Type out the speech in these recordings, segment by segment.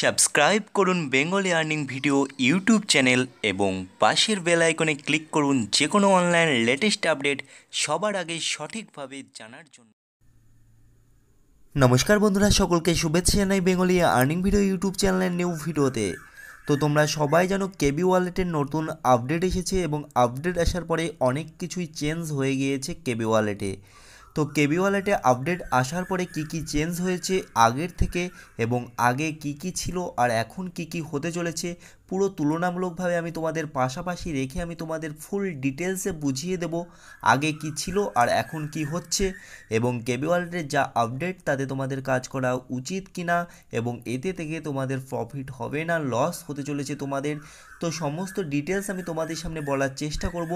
subscribe করুন Bengali earning video YouTube channel এবং পাশের বেল আইকনে ক্লিক করুন যে কোনো অনলাইন লেটেস্ট আপডেট সবার আগে সঠিকভাবে জানার জন্য নমস্কার বন্ধুরা সকলকে শুভেচ্ছা জানাই বেঙ্গলি আর্নিং ভিডিও ইউটিউব চ্যানেলের নিউ ভিডিওতে তো তোমরা সবাই জানো কেবি ওয়ালেটের নতুন আপডেট এসেছে এবং আপডেট আসার পরে অনেক কিছুই চেঞ্জ হয়ে গিয়েছে কেবি ওয়ালেটে তো কেবি ওয়ালেটে আপডেট আসার পরে কি কি চেঞ্জ হয়েছে আগের থেকে এবং আগে কি কি ছিল আর এখন কি কি হতে চলেছে পুরো তুলনামূলকভাবে আমি তোমাদের পাশাপাশি রেখে আমি তোমাদের ফুল ডিটেলসে বুঝিয়ে দেব আগে কি ছিল আর এখন কি হচ্ছে এবং কেবি ওয়ার্ল্ডের যা আপডেট তাতে তোমাদের কাজ করা উচিত কি না এবং এতে থেকে তোমাদের প্রফিট হবে না লস হতে চলেছে তোমাদের তো সমস্ত ডিটেলস আমি তোমাদের সামনে বলার চেষ্টা করব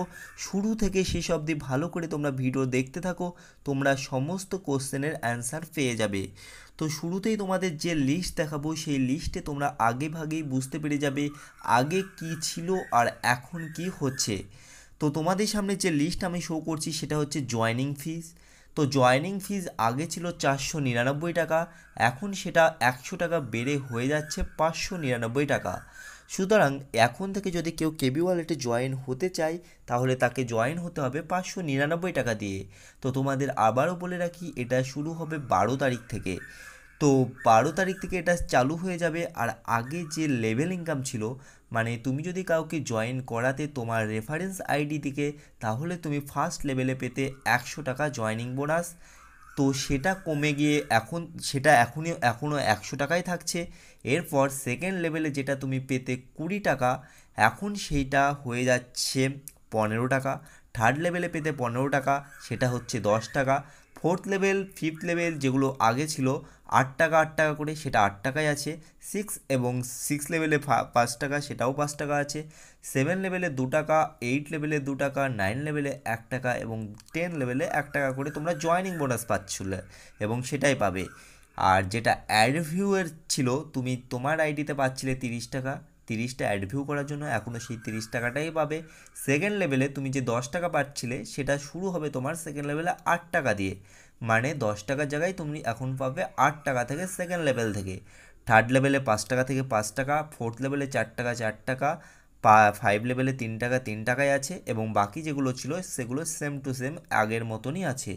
শুরু থেকে শেষ অবধি ভালো করে তোমরা ভিডিও দেখতে থাকো তোমরা সমস্ত কোশ্চেনের অ্যান্সার পেয়ে যাবে তো শুরুতেই তোমাদের যে লিস্ট দেখাবো সেই লিস্টে তোমরা আগে ভাগেই বুঝতে পেরে যাবে আগে কি ছিল আর এখন কি হচ্ছে তো তোমাদের সামনে যে লিস্ট আমি শো করছি সেটা হচ্ছে জয়নিং ফিস তো জয়নিং ফিজ আগে ছিল চারশো নিরানব্বই টাকা এখন সেটা একশো টাকা বেড়ে হয়ে যাচ্ছে পাঁচশো নিরানব্বই টাকা সুতরাং এখন থেকে যদি কেউ কেবি ওয়ালেটে জয়েন হতে চায় তাহলে তাকে জয়েন হতে হবে পাঁচশো নিরানব্বই টাকা দিয়ে তো তোমাদের আবারও বলে রাখি এটা শুরু হবে বারো তারিখ থেকে তো বারো তারিখ থেকে এটা চালু হয়ে যাবে আর আগে যে লেভেল ইনকাম ছিল মানে তুমি যদি কাউকে জয়েন করাতে তোমার রেফারেন্স আইডি থেকে তাহলে তুমি ফার্স্ট লেভেলে পেতে একশো টাকা জয়নিং বোনাস তো সেটা কমে গিয়ে এখন সেটা এখনই এখনও একশো টাকাই থাকছে এরপর সেকেন্ড লেভেলে যেটা তুমি পেতে কুড়ি টাকা এখন সেইটা হয়ে যাচ্ছে পনেরো টাকা থার্ড লেভেলে পেতে পনেরো টাকা সেটা হচ্ছে দশ টাকা ফোর্থ লেভেল ফিফথ লেভেল যেগুলো আগে ছিল আট টাকা আট টাকা করে সেটা আট টাকায় আছে সিক্স এবং সিক্স লেভেলে পাঁচ টাকা সেটাও পাঁচ টাকা আছে সেভেন লেভেলে দু টাকা এইট লেভেলে দু টাকা নাইন লেভেলে এক টাকা এবং টেন লেভেলে এক টাকা করে তোমরা জয়নিং বোনাস পাচ্ছিলে এবং সেটাই পাবে আর যেটা অ্যাড ভিউয়ের ছিল তুমি তোমার আইডিতে পাচ্ছিলে তিরিশ টাকা তিরিশটা অ্যাড ভিউ করার জন্য এখনও সেই তিরিশ টাকাটাই পাবে সেকেন্ড লেভেলে তুমি যে দশ টাকা পাচ্ছিলে সেটা শুরু হবে তোমার সেকেন্ড লেভেলে আট টাকা দিয়ে মানে দশ টাকার জায়গায় তুমি এখন পাবে আট টাকা থেকে সেকেন্ড লেভেল থেকে থার্ড লেভেলে পাঁচ টাকা থেকে পাঁচ টাকা ফোর্থ লেভেলে চার টাকা চার টাকা পা ফাইভ লেভেলে তিন টাকা তিন টাকায় আছে এবং বাকি যেগুলো ছিল সেগুলো সেম টু সেম আগের মতনই আছে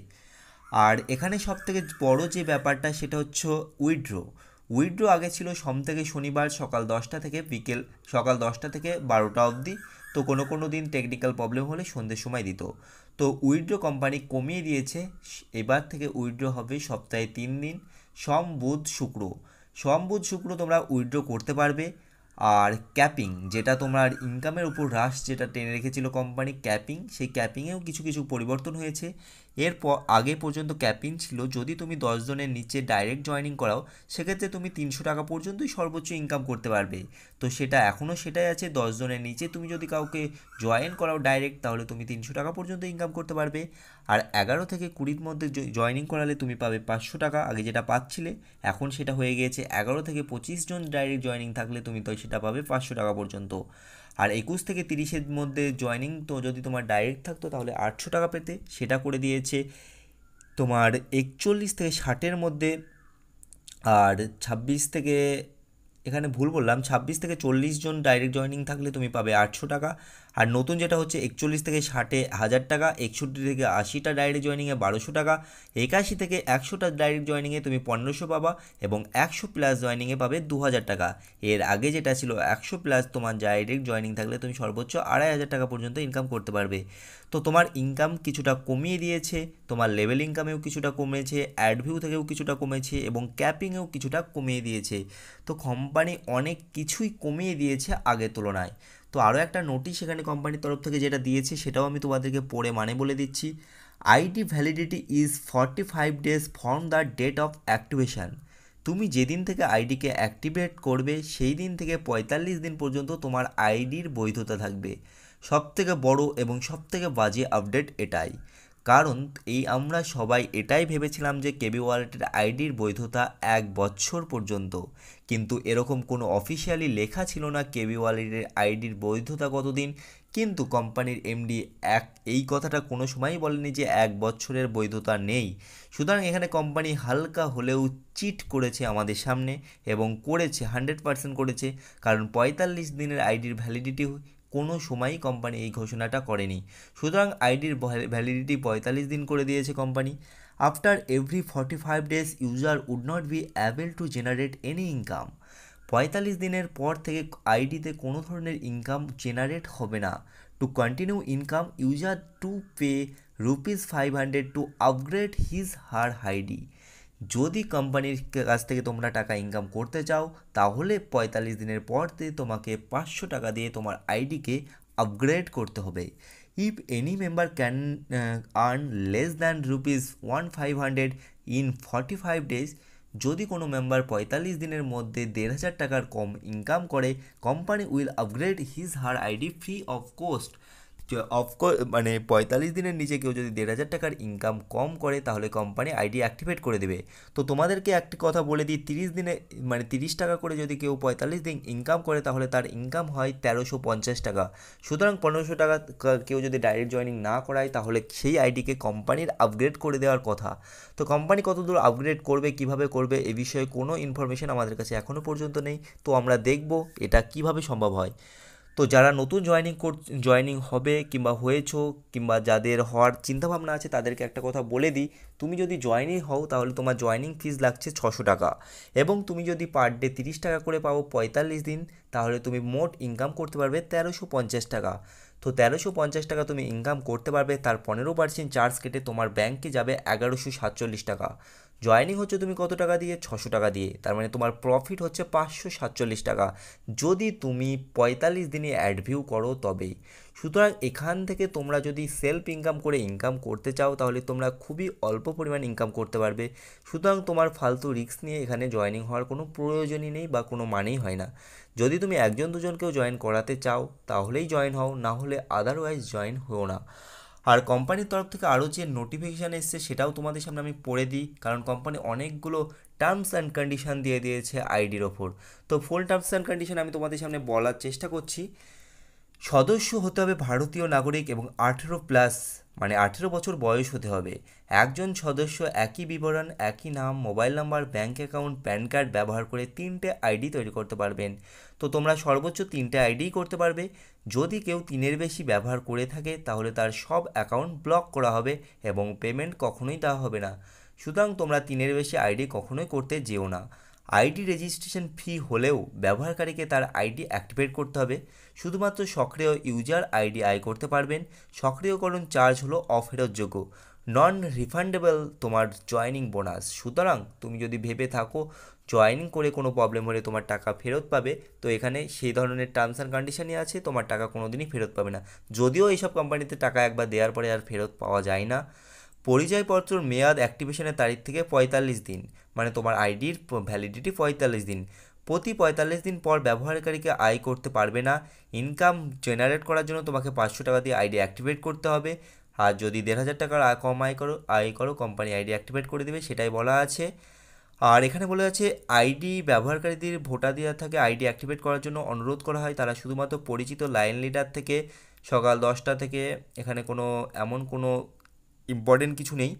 আর এখানে সবথেকে বড় যে ব্যাপারটা সেটা হচ্ছে উইড্রো উইড্রো আগে ছিল সোম থেকে শনিবার সকাল দশটা থেকে বিকেল সকাল দশটা থেকে বারোটা অবধি তো কোনো কোনো দিন টেকনিক্যাল প্রবলেম হলে সন্ধ্যের সময় দিত তো উইড্রো কোম্পানি কমিয়ে দিয়েছে এবার থেকে উইড্রো হবে সপ্তাহে তিন দিন সম বুধ শুক্র সম বুধ শুক্র তোমরা উইড্রো করতে পারবে আর ক্যাপিং যেটা তোমার ইনকামের উপর হ্রাস যেটা টেনে রেখেছিল কোম্পানি ক্যাপিং সেই ক্যাপিংয়েও কিছু কিছু পরিবর্তন হয়েছে এরপর আগে পর্যন্ত ক্যাপিং ছিল যদি তুমি দশজনের নিচে ডাইরেক্ট জয়নিং করাও সেক্ষেত্রে তুমি তিনশো টাকা পর্যন্তই সর্বোচ্চ ইনকাম করতে পারবে তো সেটা এখনও সেটাই আছে দশজনের নিচে তুমি যদি কাউকে জয়েন করাও ডাইরেক্ট তাহলে তুমি তিনশো টাকা পর্যন্ত ইনকাম করতে পারবে আর এগারো থেকে কুড়ির মধ্যে জয়নিং করালে তুমি পাবে পাঁচশো টাকা আগে যেটা পাচ্ছিলে এখন সেটা হয়ে গিয়েছে এগারো থেকে পঁচিশ জন ডাইরেক্ট জয়নিং থাকলে তুমি তো সেটা সেটা পাবে পাঁচশো টাকা পর্যন্ত আর একুশ থেকে তিরিশের মধ্যে জয়নিং তো যদি তোমার ডাইরেক্ট থাকতো তাহলে আটশো টাকা পেতে সেটা করে দিয়েছে তোমার একচল্লিশ থেকে ষাটের মধ্যে আর ছাব্বিশ থেকে এখানে ভুল বললাম ছাব্বিশ থেকে চল্লিশ জন ডাইরেক্ট জয়নিং থাকলে তুমি পাবে আটশো টাকা আর নতুন যেটা হচ্ছে একচল্লিশ থেকে ষাটে হাজার টাকা একষট্টি থেকে আশিটা ডাইরেক্ট জয়নিংয়ে বারোশো টাকা একাশি থেকে একশোটা ডাইরেক্ট জয়নিংয়ে তুমি পনেরোশো পাবা এবং একশো প্লাস জয়নিংয়ে পাবে দু হাজার টাকা এর আগে যেটা ছিল একশো প্লাস তোমার ডাইরেক্ট জয়নিং থাকলে তুমি সর্বোচ্চ আড়াই হাজার টাকা পর্যন্ত ইনকাম করতে পারবে তো তোমার ইনকাম কিছুটা কমিয়ে দিয়েছে তোমার লেভেল ইনকামেও কিছুটা কমেছে অ্যাডভিউ থেকেও কিছুটা কমেছে এবং ক্যাপিংয়েও কিছুটা কমিয়ে দিয়েছে তো কোম্পানি অনেক কিছুই কমিয়ে দিয়েছে আগের তুলনায় তো আরও একটা নোটিশ এখানে কোম্পানির তরফ থেকে যেটা দিয়েছে সেটাও আমি তোমাদেরকে পড়ে মানে বলে দিচ্ছি ID validity is forty five days from the date of activation তুমি যেদিন থেকে আইডিকে অ্যাক্টিভেট করবে সেই দিন থেকে পঁয়তাল্লিশ দিন পর্যন্ত তোমার আইডির বৈধতা থাকবে সবথেকে বড় এবং সবথেকে বাজে আপডেট এটাই কারণ এই আমরা সবাই এটাই ভেবেছিলাম যে কেবি ওয়ালেটের আইডির বৈধতা এক বছর পর্যন্ত কিন্তু এরকম কোনো অফিসিয়ালি লেখা ছিল না কেবি ওয়ালেটের আইডির বৈধতা কতদিন কিন্তু কোম্পানির এমডি এক এই কথাটা কোনো সময়ই বলেনি যে এক বছরের বৈধতা নেই সুতরাং এখানে কোম্পানি হালকা হলেও চিট করেছে আমাদের সামনে এবং করেছে হান্ড্রেড পার্সেন্ট করেছে কারণ পঁয়তাল্লিশ দিনের আইডির ভ্যালিডিটি কোনো সময়ই কোম্পানি এই ঘোষণাটা করেনি সুতরাং আইডির ভ্যালিডিটি পঁয়তাল্লিশ দিন করে দিয়েছে company after every forty five days user would not be able to generate any income পঁয়তাল্লিশ দিনের পর থেকে আইডিতে কোনো ধরনের ইনকাম জেনারেট হবে না to continue income user to pay rupees five hundred to upgrade his her ID যদি কোম্পানির কাছ থেকে তোমরা টাকা ইনকাম করতে চাও তাহলে পঁয়তাল্লিশ দিনের পর তোমাকে পাঁচশো টাকা দিয়ে তোমার আইডিকে আপগ্রেড করতে হবে if any member can earn less than rupees one five hundred in forty five days যদি কোনো মেম্বার পঁয়তাল্লিশ দিনের মধ্যে দেড় হাজার টাকার কম ইনকাম করে company will upgrade his her ID free of cost of course মানে পঁয়তাল্লিশ দিনের নিচে কেউ যদি দেড় হাজার টাকার ইনকাম কম করে তাহলে কোম্পানি আইডি অ্যাক্টিভেট করে দেবে তো তোমাদেরকে একটি কথা বলে দিই তিরিশ দিনে মানে তিরিশ টাকা করে যদি কেউ পঁয়তাল্লিশ দিন ইনকাম করে তাহলে তার ইনকাম হয় তেরোশো পঞ্চাশ টাকা সুতরাং পনেরোশো টাকা কেউ যদি ডাইরেক্ট জয়নিং না করায় তাহলে সেই আইডিকে কোম্পানির আপগ্রেড করে দেওয়ার কথা তো কোম্পানি কতদূর আপগ্রেড করবে কিভাবে করবে এ বিষয়ে কোনো ইনফরমেশন আমাদের কাছে এখনও পর্যন্ত নেই তো আমরা দেখব এটা কিভাবে সম্ভব হয় তো যারা নতুন জয়নিং কর জয়নিং হবে কিংবা হয়েছো কিংবা যাদের হওয়ার চিন্তাভাবনা আছে তাদেরকে একটা কথা বলে দিই তুমি যদি জয়নিং হও তাহলে তোমার জয়নিং ফিজ লাগছে ছশো টাকা এবং তুমি যদি পার ডে তিরিশ টাকা করে পাবো পঁয়তাল্লিশ দিন তাহলে তুমি মোট ইনকাম করতে পারবে তেরোশো পঞ্চাশ টাকা তো তেরোশো পঞ্চাশ টাকা তুমি ইনকাম করতে পারবে তার পনেরো পার্সেন্ট চার্জ কেটে তোমার ব্যাংকে যাবে এগারোশো সাতচল্লিশ টাকা জয়েনিং হচ্ছে তুমি কত টাকা দিয়ে ছশো টাকা দিয়ে তার মানে তোমার প্রফিট হচ্ছে পাঁচশো সাতচল্লিশ টাকা যদি তুমি পঁয়তাল্লিশ দিনে অ্যাডভিউ করো তবেই সুতরাং এখান থেকে তোমরা যদি সেলফ ইনকাম করে ইনকাম করতে চাও তাহলে তোমরা খুবই অল্প পরিমাণ ইনকাম করতে পারবে সুতরাং তোমার ফালতু রিস্ক নিয়ে এখানে জয়েনিং হওয়ার কোনো প্রয়োজনই নেই বা কোনো মানেই হয় না যদি তুমি একজন দুজনকেও জয়েন করাতে চাও তাহলেই জয়েন হও না হলে আদারওয়াইজ জয়েন হও না আর কোম্পানির তরফ থেকে আরও যে নোটিফিকেশান এসছে সেটাও তোমাদের সামনে আমি পড়ে দিই কারণ কোম্পানি অনেকগুলো টার্মস অ্যান্ড কন্ডিশান দিয়ে দিয়েছে আইডির ওপর তো ফুল টার্মস অ্যান্ড কন্ডিশান আমি তোমাদের সামনে বলার চেষ্টা করছি সদস্য হতে হবে ভারতীয় নাগরিক এবং আঠেরো প্লাস মানে আঠেরো বছর বয়স হতে হবে একজন সদস্য একই বিবরণ একই নাম mobile number bank account PAN card ব্যবহার করে তিনটে আইডি তৈরি করতে পারবেন তো তোমরা সর্বোচ্চ তিনটে আইডি করতে পারবে যদি কেউ তিনের বেশি ব্যবহার করে থাকে তাহলে তার সব অ্যাকাউন্ট ব্লক করা হবে এবং পেমেন্ট কখনোই দেওয়া হবে না সুতরাং তোমরা তিনের বেশি আইডি কখনোই করতে যেও না আইডি রেজিস্ট্রেশন ফি হলেও ব্যবহারকারীকে তার আইডি অ্যাক্টিভেট করতে হবে শুধুমাত্র সক্রিয় ইউজার আইডি আয় করতে পারবেন সক্রিয়করণ চার্জ হলো অফেরতযোগ্য নন রিফান্ডেবল তোমার জয়নিং বোনাস সুতরাং তুমি যদি ভেবে থাকো জয়নিং করে কোনো প্রবলেম হলে তোমার টাকা ফেরত পাবে তো এখানে সেই ধরনের টার্মস অ্যান্ড কন্ডিশনই আছে তোমার টাকা কোনো দিনই ফেরত পাবে না যদিও এইসব কোম্পানিতে টাকা একবার দেওয়ার পরে আর ফেরত পাওয়া যায় না পরিচয়পত্রর মেয়াদ অ্যাক্টিভেশনের তারিখ থেকে পঁয়তাল্লিশ দিন মানে তোমার আইডির ভ্যালিডিটি পঁয়তাল্লিশ দিন প্রতি পঁয়তাল্লিশ দিন পর ব্যবহারকারীকে আয় করতে পারবে না ইনকাম জেনারেট করার জন্য তোমাকে পাঁচশো টাকা দিয়ে আইডি অ্যাক্টিভেট করতে হবে আর যদি দেড় হাজার টাকার আয় কম আয় করো আয় করো কোম্পানি আইডি অ্যাক্টিভেট করে দেবে সেটাই বলা আছে আর এখানে বলে আছে আইডি ব্যবহারকারীদের ভোটার দেওয়া থাকে আইডি অ্যাক্টিভেট করার জন্য অনুরোধ করা হয় তারা শুধুমাত্র পরিচিত লাইন লিডার থেকে সকাল দশটা থেকে এখানে কোনো এমন কোনো ইম্পর্টেন্ট কিছু নেই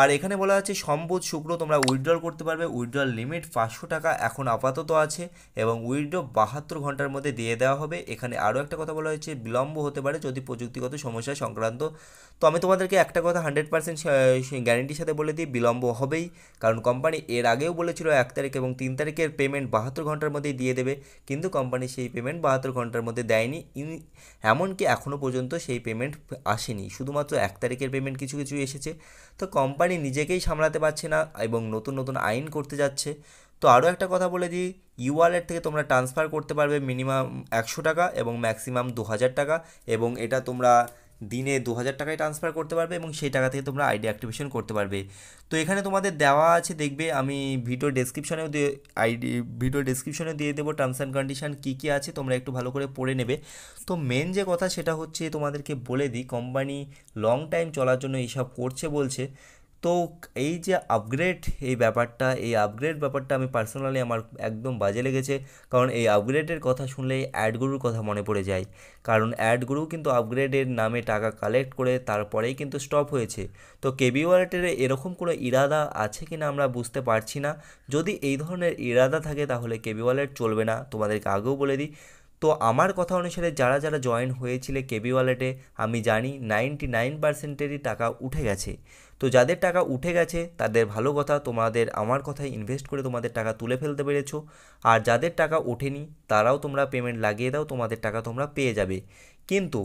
আর এখানে বলা আছে সম্পদ শুক্র তোমরা উইথড্রল করতে পারবে উইথড্রল লিমিট পাঁচশো টাকা এখন আপাতত আছে এবং উইথড্র বাহাত্তর ঘন্টার মধ্যে দিয়ে দেওয়া হবে এখানে আরও একটা কথা বলা হয়েছে বিলম্ব হতে পারে যদি প্রযুক্তিগত সমস্যা সংক্রান্ত তো আমি তোমাদেরকে একটা কথা হান্ড্রেড পার্সেন্ট গ্যারেন্টির সাথে বলে দিই বিলম্ব হবেই কারণ কোম্পানি এর আগেও বলেছিল এক তারিখ এবং তিন তারিখের পেমেন্ট বাহাত্তর ঘন্টার মধ্যেই দিয়ে দেবে কিন্তু কোম্পানি সেই পেমেন্ট বাহাত্তর ঘন্টার মধ্যে দেয়নি এমনকি এখনও পর্যন্ত সেই পেমেন্ট আসেনি শুধুমাত্র এক তারিখের পেমেন্ট কিছু কিছু এসেছে তো কোম্পানি কোম্পানি নিজেকেই সামলাতে পারছে না এবং নতুন নতুন আইন করতে যাচ্ছে তো আরও একটা কথা বলে দিই ইউ ওয়ালেট থেকে তোমরা ট্রান্সফার করতে পারবে মিনিমাম একশো টাকা এবং ম্যাক্সিমাম দু হাজার টাকা এবং এটা তোমরা দিনে দু হাজার টাকায় ট্রান্সফার করতে পারবে এবং সেই টাকা থেকে তোমরা আইডি অ্যাক্টিভেশন করতে পারবে তো এখানে তোমাদের দেওয়া আছে দেখবে আমি ভিডিও ডেসক্রিপশনেও দিয়ে আইডি ভিডিও ডেসক্রিপশনে দিয়ে দেবো টার্মস অ্যান্ড কন্ডিশান কী কী আছে তোমরা একটু ভালো করে পড়ে নেবে তো মেন যে কথা সেটা হচ্ছে তোমাদেরকে বলে দিই কোম্পানি লং টাইম চলার জন্য এইসব করছে বলছে তো এই যে আপগ্রেড এই ব্যাপারটা এই আপগ্রেড ব্যাপারটা আমি পার্সোনালি আমার একদম বাজে লেগেছে কারণ এই আপগ্রেডের কথা শুনলে অ্যাডগুরুর কথা মনে পড়ে যায় কারণ অ্যাডগুরু কিন্তু আপগ্রেডের নামে টাকা কালেক্ট করে তারপরেই কিন্তু স্টপ হয়েছে তো কেবি ওয়ালেটের এরকম কোনো ইরাদা আছে কি না আমরা বুঝতে পারছি না যদি এই ধরনের ইরাদা থাকে তাহলে কেবি ওয়ালেট চলবে না তোমাদেরকে আগেও বলে দিই তো আমার কথা অনুসারে যারা যারা জয়েন হয়েছিল কেবি ওয়ালেটে আমি জানি নাইনটি নাইন পার্সেন্টেরই টাকা উঠে গেছে তো যাদের টাকা উঠে গেছে তাদের ভালো কথা তোমাদের আমার কথায় ইনভেস্ট করে তোমাদের টাকা তুলে ফেলতে পেরেছো আর যাদের টাকা ওঠেনি তারাও তোমরা পেমেন্ট লাগিয়ে দাও তোমাদের টাকা তোমরা পেয়ে যাবে কিন্তু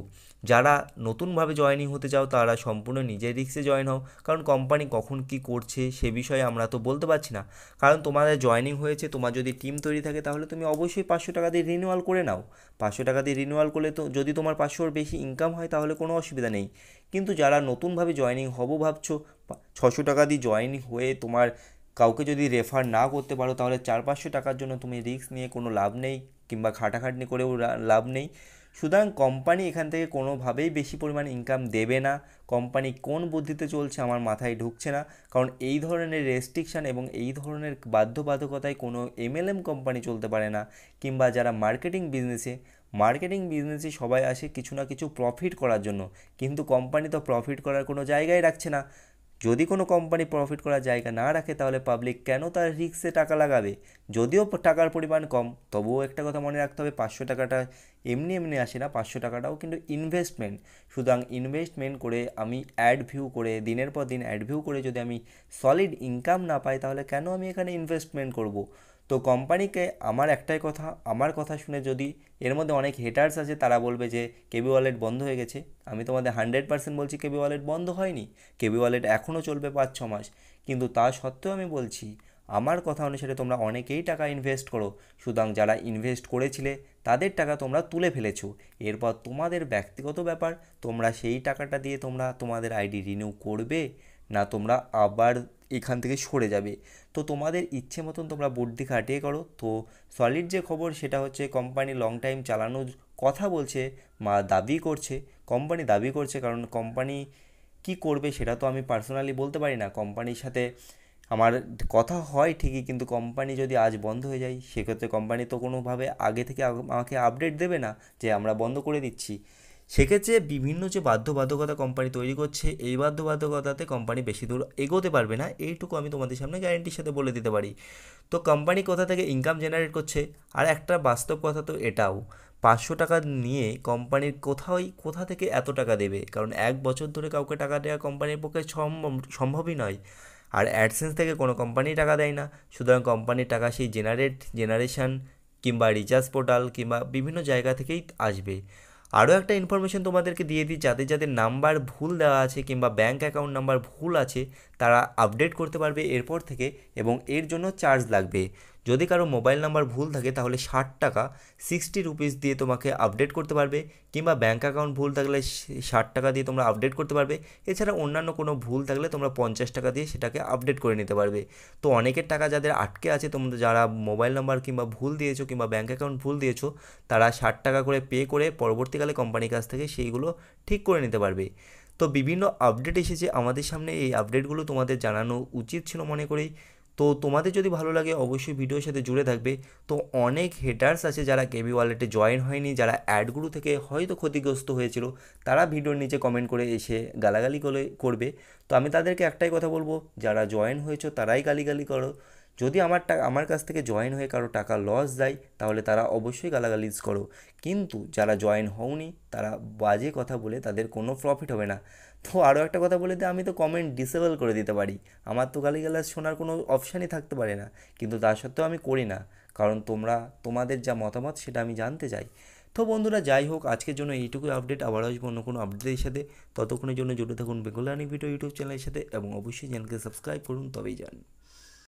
যারা নতুনভাবে জয়েনিং হতে চাও তারা সম্পূর্ণ নিজের রিক্সে জয়েন হও কারণ কোম্পানি কখন কি করছে সে বিষয়ে আমরা তো বলতে পারছি না কারণ তোমাদের জয়েনিং হয়েছে তোমার যদি টিম তৈরি থাকে তাহলে তুমি অবশ্যই পাঁচশো টাকা দিয়ে রিনিউয়াল করে নাও পাঁচশো টাকা দিয়ে রিনিউয়াল করলে তো যদি তোমার পাঁচশোর বেশি ইনকাম হয় তাহলে কোনো অসুবিধা নেই কিন্তু যারা নতুনভাবে জয়েনিং হব ভাবছো ছশো টাকা দিয়ে জয়েনিং হয়ে তোমার কাউকে যদি রেফার না করতে পারো তাহলে চার পাঁচশো টাকার জন্য তুমি রিস্ক নিয়ে কোনো লাভ নেই কিংবা খাটাখাটনি করেও লাভ নেই সুতরাং কোম্পানি এখান থেকে কোনোভাবেই বেশি পরিমাণ ইনকাম দেবে না কোম্পানি কোন বুদ্ধিতে চলছে আমার মাথায় ঢুকছে না কারণ এই ধরনের রেস্ট্রিকশান এবং এই ধরনের বাধ্যবাধকতায় কোনো এমএলএম কোম্পানি চলতে পারে না কিংবা যারা মার্কেটিং বিজনেসে মার্কেটিং বিজনেসে সবাই আসে কিছু না কিছু প্রফিট করার জন্য কিন্তু কোম্পানি তো প্রফিট করার কোনো জায়গায় রাখছে না যদি কোনো কোম্পানি প্রফিট করার জায়গা না রাখে তাহলে পাবলিক কেন তার রিক্সে টাকা লাগাবে যদিও টাকার পরিমাণ কম তবুও একটা কথা মনে রাখতে হবে পাঁচশো টাকাটা এমনি এমনি আসে না পাঁচশো টাকাটাও কিন্তু ইনভেস্টমেন্ট সুতরাং ইনভেস্টমেন্ট করে আমি অ্যাড ভিউ করে দিনের পর দিন অ্যাড ভিউ করে যদি আমি সলিড ইনকাম না পাই তাহলে কেন আমি এখানে ইনভেস্টমেন্ট করব তো কোম্পানিকে আমার একটাই কথা আমার কথা শুনে যদি এর মধ্যে অনেক হেটার্স আছে তারা বলবে যে কেবি ওয়ালেট বন্ধ হয়ে গেছে আমি তোমাদের হান্ড্রেড পার্সেন্ট বলছি কেবি ওয়ালেট বন্ধ হয়নি কেবি ওয়ালেট এখনও চলবে পাঁচ ছ মাস কিন্তু তা সত্ত্বেও আমি বলছি আমার কথা অনুসারে তোমরা অনেকেই টাকা ইনভেস্ট করো সুতরাং যারা ইনভেস্ট করেছিলে তাদের টাকা তোমরা তুলে ফেলেছো এরপর তোমাদের ব্যক্তিগত ব্যাপার তোমরা সেই টাকাটা দিয়ে তোমরা তোমাদের আইডি রিনিউ করবে না তোমরা আবার এখান থেকে সরে যাবে তো তোমাদের ইচ্ছে মতন তোমরা বুদ্ধি খাটিয়ে করো তো সলিড যে খবর সেটা হচ্ছে কোম্পানি লং টাইম চালানোর কথা বলছে মা দাবি করছে কোম্পানি দাবি করছে কারণ কোম্পানি কি করবে সেটা তো আমি পার্সোনালি বলতে পারি না কোম্পানির সাথে আমার কথা হয় ঠিকই কিন্তু কোম্পানি যদি আজ বন্ধ হয়ে যায় সেক্ষেত্রে কোম্পানি তো কোনোভাবে আগে থেকে আমাকে আপডেট দেবে না যে আমরা বন্ধ করে দিচ্ছি সেক্ষেত্রে বিভিন্ন যে বাধ্যবাধকতা কোম্পানি তৈরি করছে এই বাধ্যবাধকতাতে কোম্পানি বেশি দূর এগোতে পারবে না এইটুকু আমি তোমাদের সামনে গ্যারেন্টির সাথে বলে দিতে পারি তো কোম্পানি কোথা থেকে ইনকাম জেনারেট করছে আর একটা বাস্তব কথা তো এটাও পাঁচশো টাকা নিয়ে কোম্পানির কোথাও কোথা থেকে এত টাকা দেবে কারণ এক বছর ধরে কাউকে টাকা দেওয়া কোম্পানির পক্ষে সম্ভবই নয় আর অ্যাডসেন্স থেকে কোনো কোম্পানি টাকা দেয় না সুতরাং কোম্পানির টাকা সেই জেনারেট জেনারেশান কিংবা রিচার্জ পোর্টাল কিংবা বিভিন্ন জায়গা থেকেই আসবে আরও একটা ইনফরমেশন তোমাদেরকে দিয়ে দিই যাদের যাদের নাম্বার ভুল দেওয়া আছে কিংবা ব্যাঙ্ক অ্যাকাউন্ট নাম্বার ভুল আছে তারা আপডেট করতে পারবে এরপর থেকে এবং এর জন্য চার্জ লাগবে যদি কারো মোবাইল নাম্বার ভুল থাকে তাহলে ষাট টাকা সিক্সটি রুপিস দিয়ে তোমাকে আপডেট করতে পারবে কিংবা ব্যাঙ্ক অ্যাকাউন্ট ভুল থাকলে ষাট টাকা দিয়ে তোমরা আপডেট করতে পারবে এছাড়া অন্যান্য কোনো ভুল থাকলে তোমরা পঞ্চাশ টাকা দিয়ে সেটাকে আপডেট করে নিতে পারবে তো অনেকের টাকা যাদের আটকে আছে তোমরা যারা মোবাইল নাম্বার কিংবা ভুল দিয়েছো কিংবা ব্যাঙ্ক অ্যাকাউন্ট ভুল দিয়েছো তারা ষাট টাকা করে পে করে পরবর্তীকালে কোম্পানির কাছ থেকে সেইগুলো ঠিক করে নিতে পারবে তো বিভিন্ন আপডেট এসেছে আমাদের সামনে এই আপডেটগুলো তোমাদের জানানো উচিত ছিল মনে করেই তো তোমাদের যদি ভালো লাগে অবশ্যই ভিডিওর সাথে জুড়ে থাকবে তো অনেক হেটার্স আছে যারা কেবি ওয়ালেটে জয়েন হয়নি যারা অ্যাডগুরু থেকে হয়তো ক্ষতিগ্রস্ত হয়েছিল তারা ভিডিওর নিচে কমেন্ট করে এসে গালাগালি করে করবে তো আমি তাদেরকে একটাই কথা বলবো যারা জয়েন হয়েছো তারাই গালিগালি করো যদি আমার টাকা আমার কাছ থেকে জয়েন হয়ে কারো টাকা লস যায় তাহলে তারা অবশ্যই গালাগালিজ করো কিন্তু যারা জয়েন হওনি তারা বাজে কথা বলে তাদের কোনো প্রফিট হবে না তো আরও একটা কথা বলে দিয়ে আমি তো কমেন্ট ডিসেবল করে দিতে পারি আমার তো গালিগালাজ শোনার কোনো অপশানই থাকতে পারে না কিন্তু তা সত্ত্বেও আমি করি না কারণ তোমরা তোমাদের যা মতামত সেটা আমি জানতে চাই তো বন্ধুরা যাই হোক আজকের জন্য এইটুকুই আপডেট আবার আসবো অন্য কোনো আপডেটের সাথে ততক্ষণের জন্য জুড়ে থাকুন বেঙ্গলানি ভিডিও ইউটিউব চ্যানেলের সাথে এবং অবশ্যই চ্যানেলকে সাবস্ক্রাইব করুন তবেই জানি